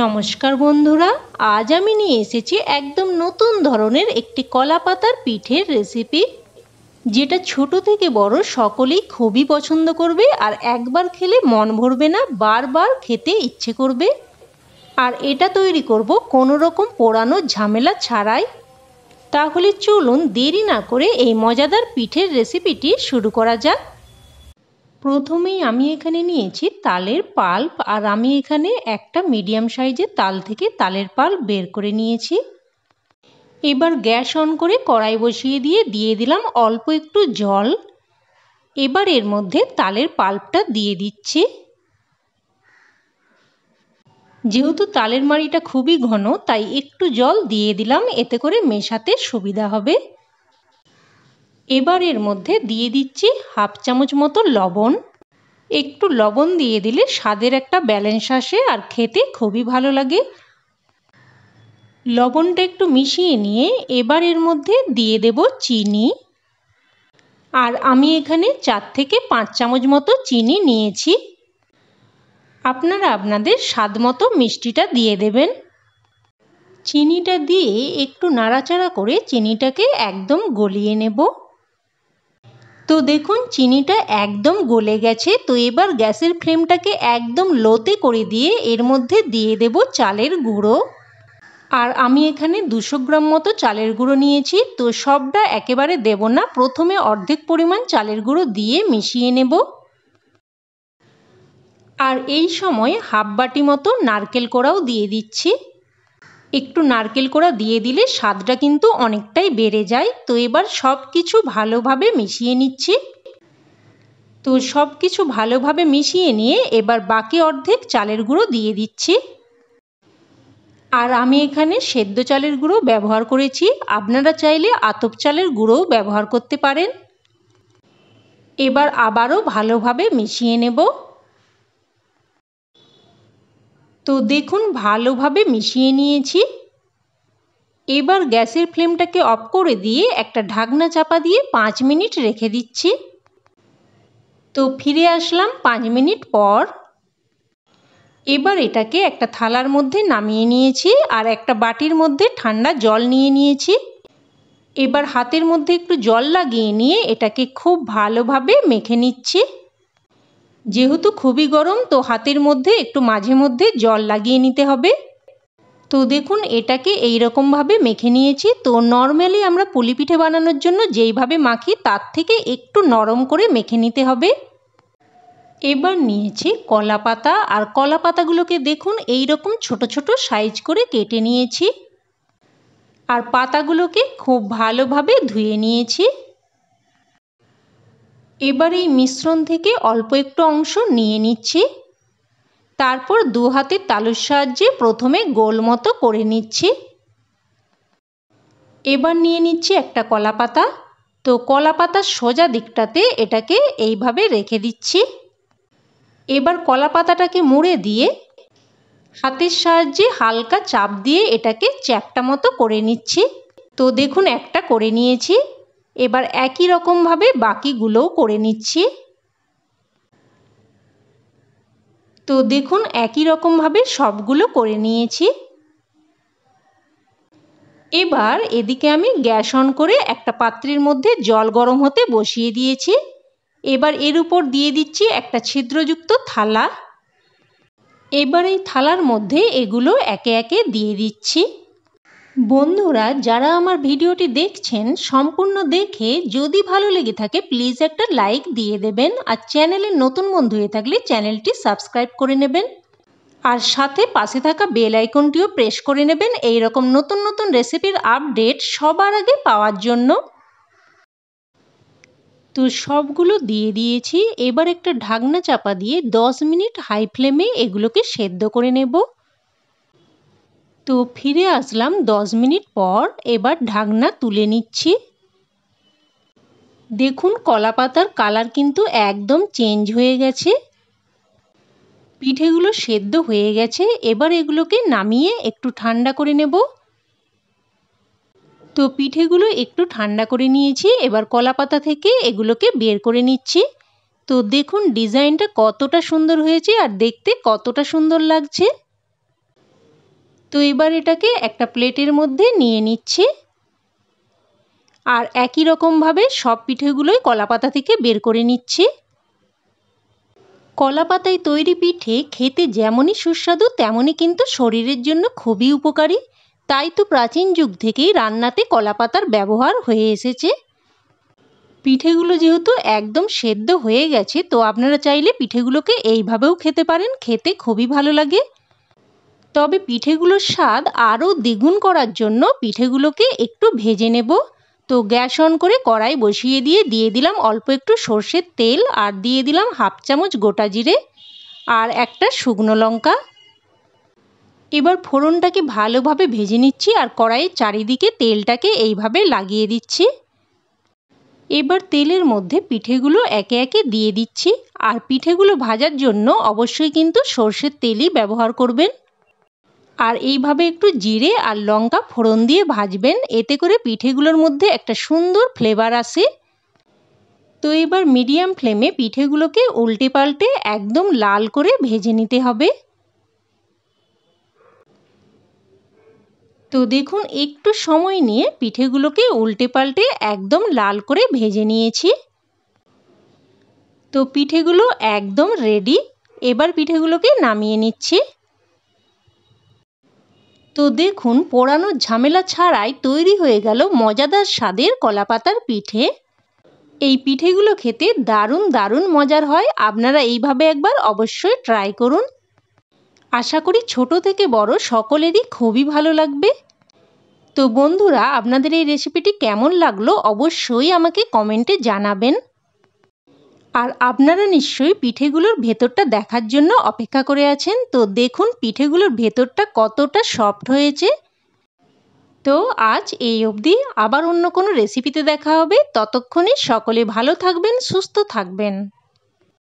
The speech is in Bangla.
নমস্কার বন্ধুরা আজ আমি নিয়ে এসেছি একদম নতুন ধরনের একটি কলা পাতার পিঠের রেসিপি যেটা ছোট থেকে বড় সকলেই খুবই পছন্দ করবে আর একবার খেলে মন ভরবে না বারবার খেতে ইচ্ছে করবে আর এটা তৈরি করব কোনো রকম পোড়ানো ঝামেলা ছাড়াই তাহলে চলুন দেরি না করে এই মজাদার পিঠের রেসিপিটি শুরু করা যাক প্রথমেই আমি এখানে নিয়েছি তালের পাল্প আর আমি এখানে একটা মিডিয়াম সাইজের তাল থেকে তালের পাল্প বের করে নিয়েছি এবার গ্যাস অন করে কড়াই বসিয়ে দিয়ে দিয়ে দিলাম অল্প একটু জল এবার এর মধ্যে তালের পাল্পটা দিয়ে দিচ্ছি যেহেতু তালের মাড়িটা খুবই ঘন তাই একটু জল দিয়ে দিলাম এতে করে মেশাতে সুবিধা হবে এবার এর মধ্যে দিয়ে দিচ্ছি হাফ চামচ মতো লবণ একটু লবণ দিয়ে দিলে স্বাদের একটা ব্যালেন্স আসে আর খেতে খুবই ভালো লাগে লবণটা একটু মিশিয়ে নিয়ে এবার এর মধ্যে দিয়ে দেব চিনি আর আমি এখানে চার থেকে পাঁচ চামচ মতো চিনি নিয়েছি আপনারা আপনাদের স্বাদ মতো মিষ্টিটা দিয়ে দেবেন চিনিটা দিয়ে একটু নাড়াচাড়া করে চিনিটাকে একদম গলিয়ে নেব তো দেখুন চিনিটা একদম গলে গেছে তো এবার গ্যাসের ফ্লেমটাকে একদম লোতে করে দিয়ে এর মধ্যে দিয়ে দেব চালের গুঁড়ো আর আমি এখানে দুশো গ্রাম মতো চালের গুঁড়ো নিয়েছি তো সবটা একেবারে দেব না প্রথমে অর্ধেক পরিমাণ চালের গুঁড়ো দিয়ে মিশিয়ে নেব আর এই সময় হাফ বাটি মতো নারকেল কোড়াও দিয়ে দিচ্ছি একটু নারকেল কোড়া দিয়ে দিলে স্বাদটা কিন্তু অনেকটাই বেড়ে যায় তো এবার সব কিছু ভালোভাবে মিশিয়ে নিচ্ছি তো সব কিছু ভালোভাবে মিশিয়ে নিয়ে এবার বাকি অর্ধেক চালের গুঁড়ো দিয়ে দিচ্ছি আর আমি এখানে সেদ্ধ চালের গুঁড়ো ব্যবহার করেছি আপনারা চাইলে আতপ চালের গুঁড়োও ব্যবহার করতে পারেন এবার আবারও ভালোভাবে মিশিয়ে নেব তো দেখুন ভালোভাবে মিশিয়ে নিয়েছি এবার গ্যাসের ফ্লেমটাকে অফ করে দিয়ে একটা ঢাকনা চাপা দিয়ে পাঁচ মিনিট রেখে দিচ্ছি তো ফিরে আসলাম পাঁচ মিনিট পর এবার এটাকে একটা থালার মধ্যে নামিয়ে নিয়েছি আর একটা বাটির মধ্যে ঠান্ডা জল নিয়ে নিয়েছি এবার হাতের মধ্যে একটু জল লাগিয়ে নিয়ে এটাকে খুব ভালোভাবে মেখে নিচ্ছি যেহেতু খুবই গরম তো হাতের মধ্যে একটু মাঝে মধ্যে জল লাগিয়ে নিতে হবে তো দেখুন এটাকে এই রকমভাবে মেখে নিয়েছি তো নর্মালি আমরা পুলি পিঠে বানানোর জন্য যেইভাবে মাখি তার থেকে একটু নরম করে মেখে নিতে হবে এবার নিয়েছি কলা পাতা আর কলা পাতাগুলোকে দেখুন এই রকম ছোট ছোট সাইজ করে কেটে নিয়েছি আর পাতাগুলোকে খুব ভালোভাবে ধুয়ে নিয়েছি এবার এই মিশ্রণ থেকে অল্প একটু অংশ নিয়ে নিচ্ছি তারপর দু হাতে তালুর সাহায্যে প্রথমে গোল মতো করে নিচ্ছি এবার নিয়ে নিচ্ছি একটা কলা পাতা তো কলা পাতার সোজা দিকটাতে এটাকে এইভাবে রেখে দিচ্ছি এবার কলা পাতাটাকে মুড়ে দিয়ে হাতের সাহায্যে হালকা চাপ দিয়ে এটাকে চ্যাপটা মতো করে নিচ্ছি তো দেখুন একটা করে নিয়েছি এবার একই রকমভাবে বাকিগুলোও করে নিচ্ছি তো দেখুন একই রকমভাবে সবগুলো করে নিয়েছি এবার এদিকে আমি গ্যাস অন করে একটা পাত্রের মধ্যে জল গরম হতে বসিয়ে দিয়েছি এবার এর উপর দিয়ে দিচ্ছি একটা ছিদ্রযুক্ত থালা এবার এই থালার মধ্যে এগুলো একে একে দিয়ে দিচ্ছি বন্ধুরা যারা আমার ভিডিওটি দেখছেন সম্পূর্ণ দেখে যদি ভালো লেগে থাকে প্লিজ একটা লাইক দিয়ে দেবেন আর চ্যানেলে নতুন বন্ধু হয়ে থাকলে চ্যানেলটি সাবস্ক্রাইব করে নেবেন আর সাথে পাশে থাকা বেল আইকনটিও প্রেস করে নেবেন এই রকম নতুন নতুন রেসিপির আপডেট সবার আগে পাওয়ার জন্য তো সবগুলো দিয়ে দিয়েছি এবার একটা ঢাকনা চাপা দিয়ে 10 মিনিট হাই ফ্লেমে এগুলোকে সেদ্ধ করে নেবো তো ফিরে আসলাম দশ মিনিট পর এবার ঢাকনা তুলে নিচ্ছি দেখুন কলা পাতার কালার কিন্তু একদম চেঞ্জ হয়ে গেছে পিঠেগুলো সেদ্ধ হয়ে গেছে এবার এগুলোকে নামিয়ে একটু ঠান্ডা করে নেব তো পিঠেগুলো একটু ঠান্ডা করে নিয়েছি এবার কলা পাতা থেকে এগুলোকে বের করে নিচ্ছি তো দেখুন ডিজাইনটা কতটা সুন্দর হয়েছে আর দেখতে কতটা সুন্দর লাগছে তো এবার এটাকে একটা প্লেটের মধ্যে নিয়ে নিচ্ছি আর একই রকমভাবে সব পিঠেগুলোই কলাপাতা থেকে বের করে নিচ্ছি কলা পাতায় তৈরি পিঠে খেতে যেমনই সুস্বাদু তেমনই কিন্তু শরীরের জন্য খুবই উপকারী তাই তো প্রাচীন যুগ থেকেই রান্নাতে কলা পাতার ব্যবহার হয়ে এসেছে পিঠেগুলো যেহেতু একদম সেদ্ধ হয়ে গেছে তো আপনারা চাইলে পিঠেগুলোকে এইভাবেও খেতে পারেন খেতে খুবই ভালো লাগে তবে পিঠেগুলোর স্বাদ আরও দ্বিগুণ করার জন্য পিঠেগুলোকে একটু ভেজে নেব তো গ্যাস অন করে কড়াই বসিয়ে দিয়ে দিয়ে দিলাম অল্প একটু সর্ষের তেল আর দিয়ে দিলাম হাফ চামচ গোটা জিরে আর একটা শুকনো লঙ্কা এবার ফোড়নটাকে ভালোভাবে ভেজে নিচ্ছি আর কড়াইয়ের চারিদিকে তেলটাকে এইভাবে লাগিয়ে দিচ্ছি এবার তেলের মধ্যে পিঠেগুলো একে একে দিয়ে দিচ্ছি আর পিঠেগুলো ভাজার জন্য অবশ্যই কিন্তু সর্ষের তেলই ব্যবহার করবেন আর এইভাবে একটু জিরে আর লঙ্কা ফোড়ন দিয়ে ভাজবেন এতে করে পিঠেগুলোর মধ্যে একটা সুন্দর ফ্লেভার আসে তো এবার মিডিয়াম ফ্লেমে পিঠেগুলোকে উল্টে পাল্টে একদম লাল করে ভেজে নিতে হবে তো দেখুন একটু সময় নিয়ে পিঠেগুলোকে উল্টে পাল্টে একদম লাল করে ভেজে নিয়েছি তো পিঠেগুলো একদম রেডি এবার পিঠেগুলোকে নামিয়ে নিচ্ছি তো দেখুন পোড়ানোর ঝামেলা ছাড়াই তৈরি হয়ে গেল মজাদার স্বাদের কলাপাতার পিঠে এই পিঠেগুলো খেতে দারুণ দারুণ মজার হয় আপনারা এইভাবে একবার অবশ্যই ট্রাই করুন আশা করি ছোট থেকে বড় সকলেরই খুবই ভালো লাগবে তো বন্ধুরা আপনাদের এই রেসিপিটি কেমন লাগলো অবশ্যই আমাকে কমেন্টে জানাবেন আর আপনারা নিশ্চয়ই পিঠেগুলোর ভেতরটা দেখার জন্য অপেক্ষা করে আছেন তো দেখুন পিঠেগুলোর ভেতরটা কতটা সফট হয়েছে তো আজ এই অবধি আবার অন্য কোনো রেসিপিতে দেখা হবে ততক্ষণে সকলে ভালো থাকবেন সুস্থ থাকবেন